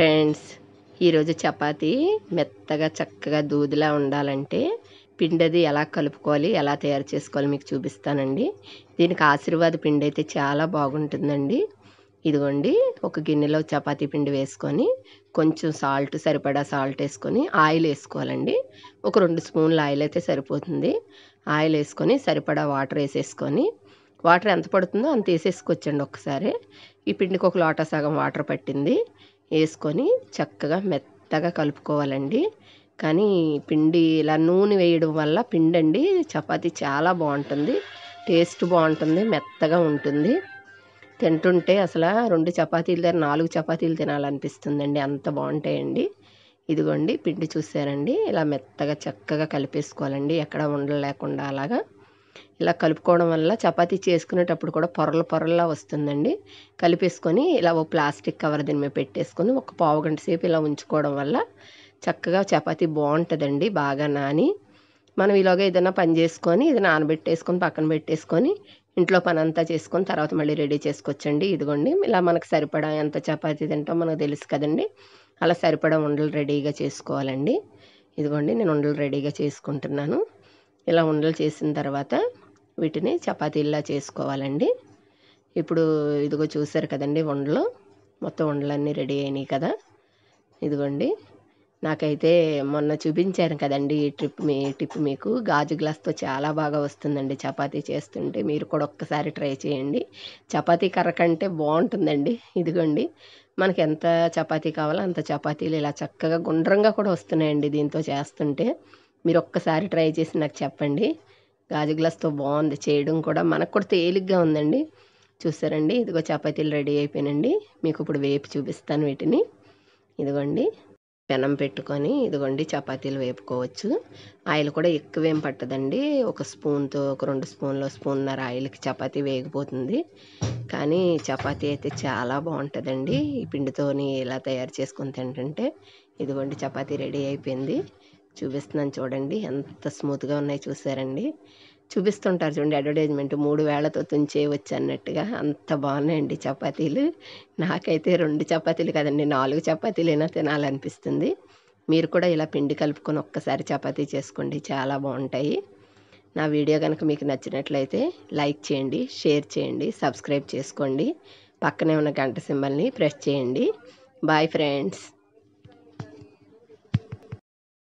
friends ఈరోజు చపాతి మెత్తగా చక్కగా దూదిలా ఉండాలంటే పిండి అది ఎలా కలుపుకోవాలి ఎలా తయారు చేసుకోవాలి మీకు చూపిస్తానండి దీనికి ఆశీర్వాద పిండి అయితే చాలా బాగుంటుందండి ఇదిగోండి ఒక గిన్నెలో చపాతీ పిండి వేసుకొని కొంచెం సాల్ట్ సరిపడా సాల్ట్ వేసుకొని ఆయిల్ వేసుకోవాలండి ఒక రెండు స్పూన్ల ఆయిల్ అయితే సరిపోతుంది ఆయిల్ వేసుకొని సరిపడా వాటర్ వేసేసుకొని వాటర్ ఎంత పడుతుందో అంత వేసేసుకోవచ్చండి ఒకసారి ఈ పిండికి ఒక లోటా సగం వాటర్ పట్టింది వేసుకొని చక్కగా మెత్తగా కలుపుకోవాలండి కానీ పిండి ఇలా నూనె వేయడం వల్ల పిండి అండి చపాతి చాలా బాగుంటుంది టేస్ట్ బాగుంటుంది మెత్తగా ఉంటుంది తింటుంటే అసలు రెండు చపాతీలు తిన నాలుగు చపాతీలు తినాలనిపిస్తుందండి అంత బాగుంటాయండి ఇదిగోండి పిండి చూసారండి ఇలా మెత్తగా చక్కగా కలిపేసుకోవాలండి ఎక్కడ ఉండలేకుండా అలాగా ఇలా కలుపుకోవడం వల్ల చపాతీ చేసుకునేటప్పుడు కూడా పొరలు పొరల్లా వస్తుందండి కలిపేసుకొని ఇలా ఓ ప్లాస్టిక్ కవర్ దీని మీద పెట్టేసుకొని ఒక పావు గంట సేపు ఇలా ఉంచుకోవడం వల్ల చక్కగా చపాతీ బాగుంటుందండి బాగా నాని మనం ఇలాగ ఏదైనా పని చేసుకొని ఇది నానబెట్టేసుకొని పక్కన పెట్టేసుకొని ఇంట్లో పని అంతా చేసుకొని తర్వాత మళ్ళీ రెడీ చేసుకొచ్చండి ఇదిగోండి ఇలా మనకు సరిపడా ఎంత చపాతీ తింటాం మనకు తెలుసు కదండి అలా సరిపడా ఉండలు రెడీగా చేసుకోవాలండి ఇదిగోండి నేను ఉండలు రెడీగా చేసుకుంటున్నాను ఇలా ఉండలు చేసిన తర్వాత వీటిని చపాతీల్లా చేసుకోవాలండి ఇప్పుడు ఇదిగో చూసారు కదండి ఉండలు మొత్తం ఉండలన్నీ రెడీ అయినాయి కదా ఇదిగోండి నాకైతే మొన్న చూపించాను కదండి ఈ ట్రిప్ మీ టిప్ మీకు గాజు గ్లాస్తో చాలా బాగా వస్తుందండి చపాతీ చేస్తుంటే మీరు కూడా ఒక్కసారి ట్రై చేయండి చపాతీ కర్ర కంటే బాగుంటుందండి ఇదిగోండి మనకి ఎంత చపాతీ కావాలో అంత చపాతీలు ఇలా చక్కగా గుండ్రంగా కూడా వస్తున్నాయండి దీంతో చేస్తుంటే మీరు ఒక్కసారి ట్రై చేసి నాకు చెప్పండి గాజు గ్లాస్తో బాగుంది చేయడం కూడా మనకు కూడా తేలిగ్గా ఉందండి చూసారండి ఇదిగో చపాతీలు రెడీ అయిపోయినండి మీకు ఇప్పుడు వేపు చూపిస్తాను వీటిని ఇదిగోండి పెనం పెట్టుకొని ఇదిగోండి చపాతీలు వేపుకోవచ్చు ఆయిల్ కూడా ఎక్కువేం పట్టదండి ఒక స్పూన్తో ఒక రెండు స్పూన్లో స్పూన్నర ఆయిల్కి చపాతీ వేగిపోతుంది కానీ చపాతీ అయితే చాలా బాగుంటుందండి ఈ పిండితోని ఎలా తయారు చేసుకుని తింటుంటే ఇదిగోండి చపాతీ రెడీ అయిపోయింది చూపిస్తున్నాను చూడండి ఎంత స్మూత్గా ఉన్నాయి చూసారండి చూపిస్తుంటారు చూడండి అడ్వర్టైజ్మెంట్ మూడు వేళ్లతో తుంచే అన్నట్టుగా అంత బాగున్నాయండి చపాతీలు నాకైతే రెండు చపాతీలు కదండి నాలుగు చపాతీలైనా తినాలనిపిస్తుంది మీరు కూడా ఇలా పిండి కలుపుకొని ఒక్కసారి చపాతీ చేసుకోండి చాలా బాగుంటాయి నా వీడియో కనుక మీకు నచ్చినట్లయితే లైక్ చేయండి షేర్ చేయండి సబ్స్క్రైబ్ చేసుకోండి పక్కనే ఉన్న గంట సింబల్ని ప్రెస్ చేయండి బాయ్ ఫ్రెండ్స్